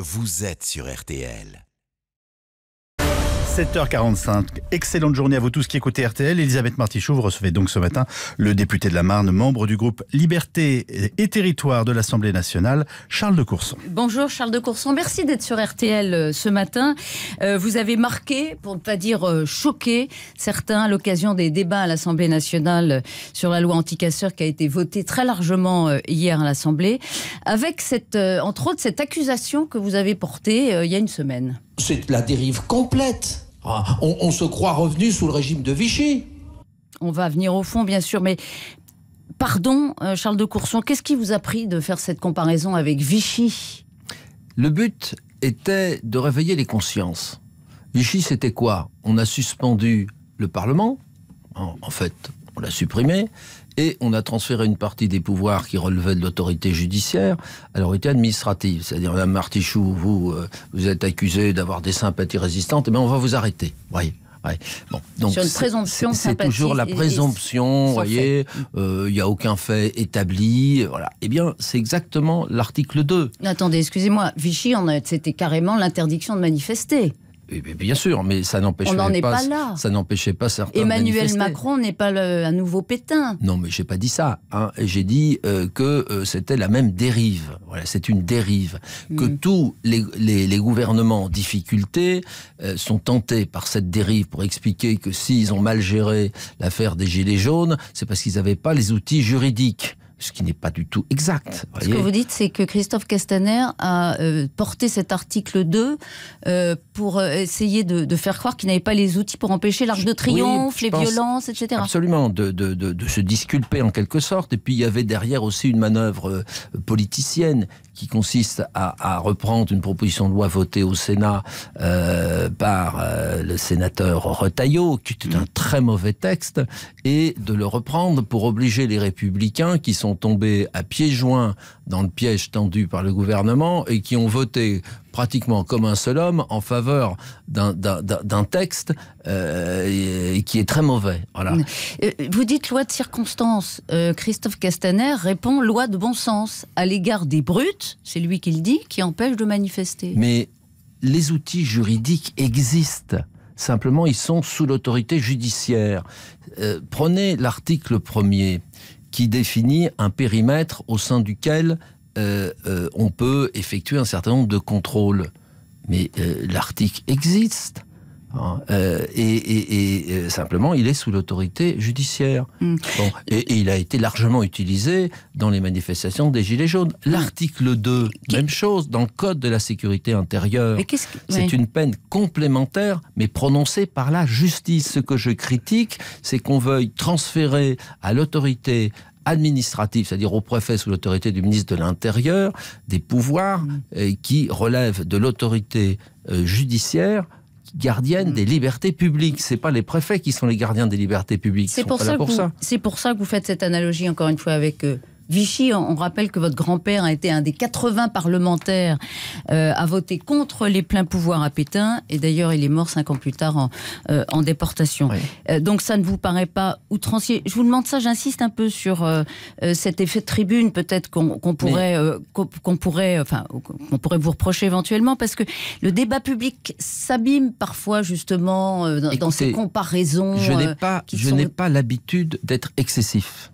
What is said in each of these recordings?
Vous êtes sur RTL. 7h45. Excellente journée à vous tous qui écoutez RTL. Elisabeth Martichoux, vous recevez donc ce matin le député de la Marne, membre du groupe Liberté et Territoire de l'Assemblée nationale, Charles de Courson. Bonjour Charles de Courson, merci d'être sur RTL euh, ce matin. Euh, vous avez marqué, pour ne pas dire euh, choqué, certains à l'occasion des débats à l'Assemblée nationale sur la loi anticasseur qui a été votée très largement hier à l'Assemblée, avec cette, entre autres cette accusation que vous avez portée il y a une semaine. C'est la dérive complète ah, on, se croit revenu sous le régime de Vichy. On va venir au fond, bien sûr, mais pardon, euh, Charles de Courson, qu'est-ce qui vous a pris de faire cette comparaison avec Vichy Le but était de réveiller les consciences. Vichy, c'était quoi On a suspendu le Parlement, en fait, on l'a supprimé, et on a transféré une partie des pouvoirs qui relevaient de l'autorité judiciaire à l'autorité administrative. C'est-à-dire, Mme Martichoux, vous, euh, vous êtes accusé d'avoir des sympathies résistantes, et on va vous arrêter. Voyez. Bon, donc c'est toujours la présomption, voyez, il n'y mm. euh, a aucun fait établi, voilà. Eh bien, c'est exactement l'article 2. Attendez, excusez-moi, Vichy, c'était carrément l'interdiction de manifester. Bien sûr, mais ça n'empêchait pas, pas là. ça n'empêchait pas certains. Emmanuel Macron n'est pas un nouveau Pétain. Non, mais j'ai pas dit ça. Hein. J'ai dit euh, que euh, c'était la même dérive. Voilà, c'est une dérive que hmm. tous les, gouvernements en difficulté euh, sont tentés par cette dérive pour expliquer que s'ils ont mal géré l'affaire des gilets jaunes, c'est parce qu'ils n'avaient pas les outils juridiques ce qui n'est pas du tout exact. Ce que vous dites, c'est que Christophe Castaner a euh, porté cet article 2 euh, pour euh, essayer de, faire croire qu'il n'avait pas les outils pour empêcher l'Arche de Triomphe, les violences, etc. Absolument, de, se disculper en quelque sorte. Et puis il y avait derrière aussi une manœuvre politicienne qui consiste à, reprendre une proposition de loi votée au Sénat par le sénateur Retaillot, qui était un mm. très mauvais texte, et de le reprendre pour obliger les républicains qui sont sont tombés à pieds joints dans le piège tendu par le gouvernement et qui ont voté pratiquement comme un seul homme en faveur d'un texte euh, qui est très mauvais. Voilà. Euh, vous dites loi de circonstance. Euh, Christophe Castaner répond loi de bon sens à l'égard des brutes, c'est lui qui le dit, qui empêche de manifester. Mais les outils juridiques existent. Simplement, ils sont sous l'autorité judiciaire. prenez l'article 1er qui définit un périmètre au sein duquel euh, euh, on peut effectuer un certain nombre de contrôles. Mais euh, l'article existe. Hein. Euh, et, euh, simplement, il est sous l'autorité judiciaire. Mm. et, il a été largement utilisé dans les manifestations des Gilets jaunes. Mm. L'article 2, même chose, dans le Code de la sécurité intérieure. C'est une peine complémentaire, mais prononcée par la justice. Ce que je critique, c'est qu'on veuille transférer à l'autorité administrative, c'est-à-dire au préfet sous l'autorité du ministre de l'Intérieur, des pouvoirs mm. euh, qui relèvent de l'autorité judiciaire gardienne mm. des libertés publiques. C'est pas les préfets qui sont les gardiens des libertés publiques. C'est pour, ça. C'est pour ça que vous faites cette analogie encore une fois avec euh, Vichy, on rappelle que votre grand-père a été un des 80 parlementaires euh, à voter contre les pleins pouvoirs à Pétain, et d'ailleurs il est mort cinq ans plus tard en, euh, déportation. Euh, donc ça ne vous paraît pas outrancier Je vous demande ça, j'insiste un peu sur cet effet de tribune, peut-être qu'on pourrait, qu'on pourrait, enfin, pourrait vous reprocher éventuellement, parce que le débat public s'abîme parfois justement dans, ces comparaisons. Je n'ai je n'ai pas l'habitude d'être excessif.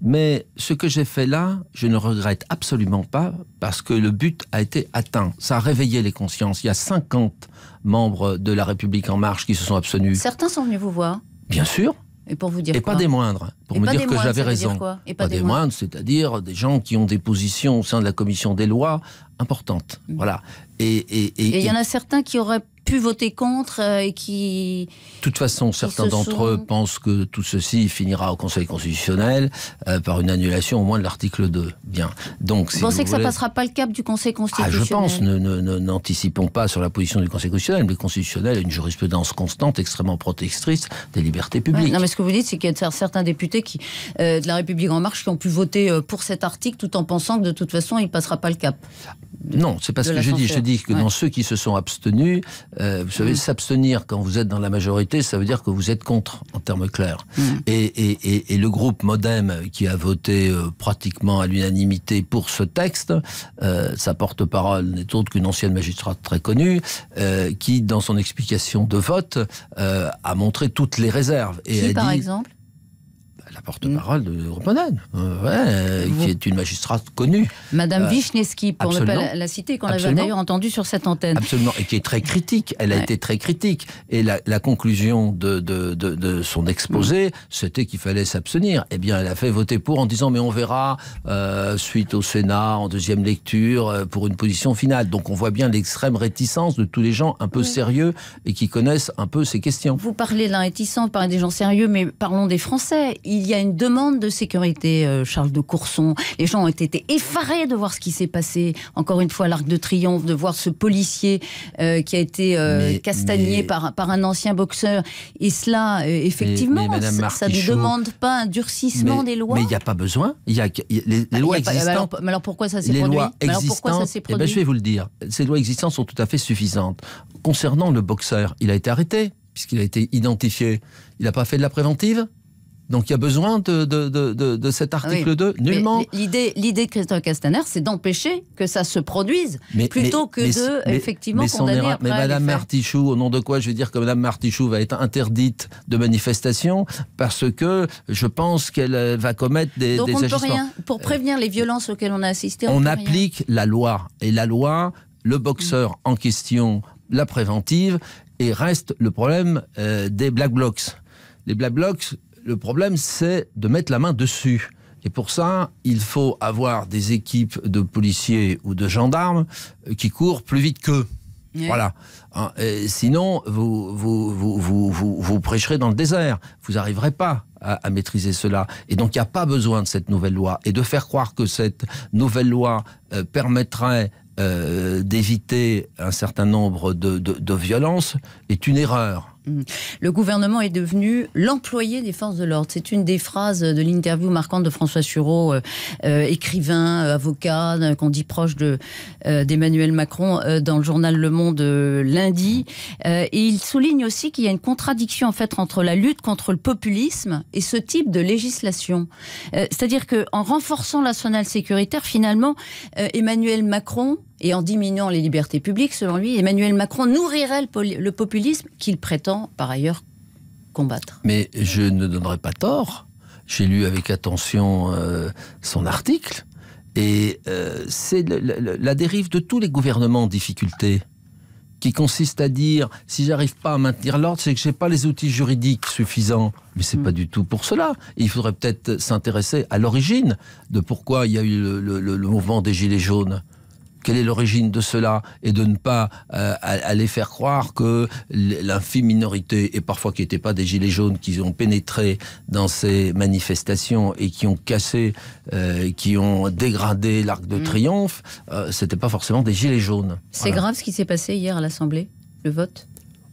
Mais ce que j'ai fait là, je ne regrette absolument pas parce que le but a été atteint. Ça a réveillé les consciences. Il y a 50 membres de la République en marche qui se sont abstenus. Certains sont venus vous voir. Bien sûr. Et pour vous dire Et pas des moindres, pour me dire que j'avais raison. pas, des, moindres, c'est-à-dire des gens qui ont des positions au sein de la commission des lois importantes. Mm. Voilà. Et il y en a certains qui auraient pu voter contre euh, et qui... De toute façon, certains d'entre eux pensent que tout ceci finira au Conseil constitutionnel euh, par une annulation au moins de l'article 2. Bien. Donc, vous pensez que ça passera pas le cap du Conseil constitutionnel ah, Je pense, n'anticipons ne, pas sur la position du Conseil constitutionnel. Le constitutionnel a une jurisprudence constante, extrêmement protectrice des libertés publiques. non, mais ce que vous dites, c'est qu'il y a certains députés qui, euh, de la République en marche qui ont pu voter pour cet article tout en pensant que de toute façon, il passera pas le cap. non, c'est pas ce que je dis. Je dis que dans ceux qui se sont abstenus, euh, vous savez, mm. s'abstenir quand vous êtes dans la majorité, ça veut dire que vous êtes contre, en termes clairs. Mm. Et, et, et, et, le groupe Modem, qui a voté euh, pratiquement à l'unanimité pour ce texte, euh, sa porte-parole n'est autre qu'une ancienne magistrate très connue, euh, qui, dans son explication de vote, euh, a montré toutes les réserves. Et qui, par exemple la porte-parole de Europanane, euh, euh, qui est une magistrate connue. Madame Wisniewski, euh, pour ne pas la, citer, qu'on avait d'ailleurs entendue sur cette antenne. Absolument, et qui est très critique. Elle a été très critique. Et la, conclusion de, son exposé, mm. c'était qu'il fallait s'abstenir. Eh bien, elle a fait voter pour en disant, mais on verra, suite au Sénat, en deuxième lecture, pour une position finale. Donc on voit bien l'extrême réticence de tous les gens un peu mm. sérieux et qui connaissent un peu ces questions. Vous parlez d'un réticent, parlez des gens sérieux, mais parlons des Français. Il il y a une demande de sécurité, euh, Charles de Courson. Les gens ont été effarés de voir ce qui s'est passé, encore une fois, l'Arc de Triomphe, de voir ce policier euh, qui a été euh, castagné Par, par un ancien boxeur. Et cela, effectivement, ça, ne demande pas un durcissement des lois. Mais il n'y a pas besoin. y les, lois existantes. Alors, alors, pourquoi ça s'est produit alors pourquoi ça s'est eh ben, produit Je vais vous le dire. Ces lois existantes sont tout à fait suffisantes. Concernant le boxeur, il a été arrêté puisqu'il a été identifié. Il n'a pas fait de la préventive donc il y a besoin de, de, cet ah article 2 Nullement. L'idée, l'idée de Christophe Castaner, c'est d'empêcher que ça se produise, mais, plutôt que de effectivement condamner. mais Madame Martichoux, au nom de quoi je veux dire que Madame Martichoux va être interdite de manifestation parce que je pense qu'elle euh, va commettre des, Donc on Pour prévenir les violences auxquelles on a assisté, on, applique la loi et la loi, le boxeur en question, la préventive, et reste le problème euh, des black blocs. Les black blocs le problème, c'est de mettre la main dessus. Et pour ça, il faut avoir des équipes de policiers ou de gendarmes euh, qui courent plus vite qu'eux. Voilà. Hein, sinon, vous vous, vous, vous, vous, prêcherez dans le désert. Vous n'arriverez pas à, maîtriser cela. Et donc, il n'y a pas besoin de cette nouvelle loi. Et de faire croire que cette nouvelle loi euh, permettrait euh, d'éviter un certain nombre de, de, de violences est une erreur. Mm. Le gouvernement est devenu l'employé des forces de l'ordre. C'est une des phrases de l'interview marquante de François Sureau, euh, euh, écrivain, euh, avocat, qu'on dit proche de d'Emmanuel Macron dans le journal Le Monde lundi. et il souligne aussi qu'il y a une contradiction en fait entre la lutte contre le populisme et ce type de législation. C'est-à-dire que en renforçant l'arsenal sécuritaire, finalement, Emmanuel Macron et en diminuant les libertés publiques, selon lui, Emmanuel Macron nourrirait le, populisme qu'il prétend par ailleurs combattre. Mais je ne donnerai pas tort. J'ai lu avec attention euh, son article. Et euh, c'est la dérive de tous les gouvernements en difficulté qui consiste à dire si j'arrive pas à maintenir l'ordre, c'est que j'ai pas les outils juridiques suffisants. Mais c'est mm. pas du tout pour cela. Il faudrait peut-être s'intéresser à l'origine de pourquoi il y a eu le mouvement des Gilets jaunes quelle est l'origine de cela et de ne pas euh, aller faire croire que l'infime minorité, et parfois qui n'étaient pas des gilets jaunes, qui ont pénétré dans ces manifestations et qui ont cassé, euh, qui ont dégradé l'arc de mm. triomphe, euh, c'était pas forcément des gilets jaunes. C'est grave ce qui s'est passé hier à l'Assemblée, le vote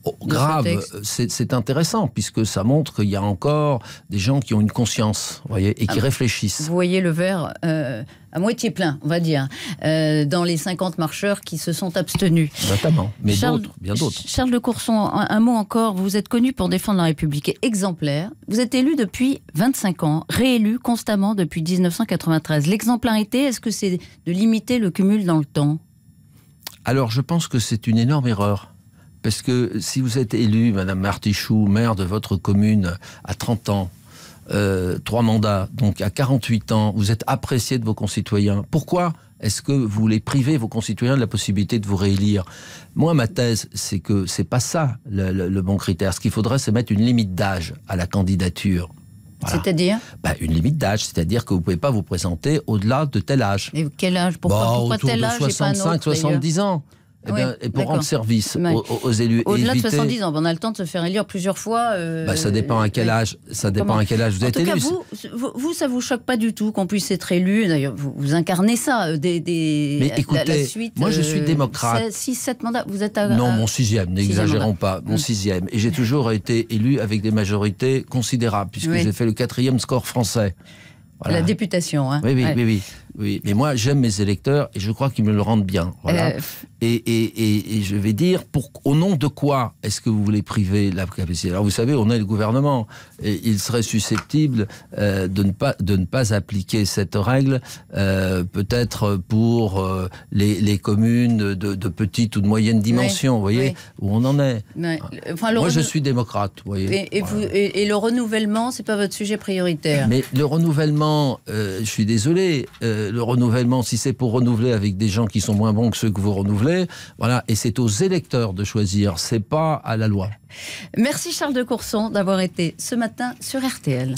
Oh, grave, c'est intéressant puisque ça montre qu'il y a encore des gens qui ont une conscience, voyez, et qui ah, réfléchissent. Vous voyez le verre euh, à moitié plein, on va dire, euh, dans les 50 marcheurs qui se sont abstenus. Notamment, mais d'autres, bien d'autres. Charles de Courson, un, mot encore. Vous êtes connu pour défendre la République exemplaire. Vous êtes élu depuis 25 ans, réélu constamment depuis 1993. L'exemplarité, est-ce que c'est de limiter le cumul dans le temps Alors, je pense que c'est une énorme erreur parce que si vous êtes élu, Madame Martichoux, maire de votre commune, à 30 ans, euh, trois mandats, donc à 48 ans, vous êtes apprécié de vos concitoyens. Pourquoi est-ce que vous voulez priver vos concitoyens de la possibilité de vous réélire Moi, ma thèse, c'est que c'est pas ça le, bon critère. Ce qu'il faudrait, c'est mettre une limite d'âge à la candidature. C'est-à-dire bah, Une limite d'âge, c'est-à-dire que vous ne pouvez pas vous présenter au-delà de tel âge. Et quel âge Pourquoi, bah, tel âge 65, pas 70 ans. Eh ben, et pour rendre service aux, élus. Au-delà de 70 ans, on a le temps de se faire élire plusieurs fois. Euh, bah, ça dépend à quel âge. Ça dépend à quel âge vous en êtes tout élu. Cas, vous, ça ça vous choque pas du tout qu'on puisse être élu. D'ailleurs, vous, incarnez ça. Euh, des, des... Mais écoutez, moi je euh, suis démocrate. Si 7 mandats. Vous êtes à, non, mon sixième. N'exagérons pas, mon mm. sixième. Et j'ai toujours été élu avec des majorités considérables puisque j'ai fait le quatrième score français. La députation. Hein. Oui, oui, oui, oui. Oui, mais moi j'aime mes électeurs et je crois qu'ils me le rendent bien. Euh, et, et, et, je vais dire, pour, au nom de quoi est-ce que vous voulez priver la capacité Alors vous savez, on est le gouvernement et il serait susceptible euh, de, ne pas, de ne pas appliquer cette règle, euh, peut-être pour les, les, communes de, petite ou de moyenne dimension, vous voyez, où on en est. moi je suis démocrate, vous voyez. Et, le renouvellement, c'est pas votre sujet prioritaire. Mais le renouvellement, je suis désolé le renouvellement, si c'est pour renouveler avec des gens qui sont moins bons que ceux que vous renouvelez, voilà, et c'est aux électeurs de choisir, c'est pas à la loi. Merci Charles de Courson d'avoir été ce matin sur RTL.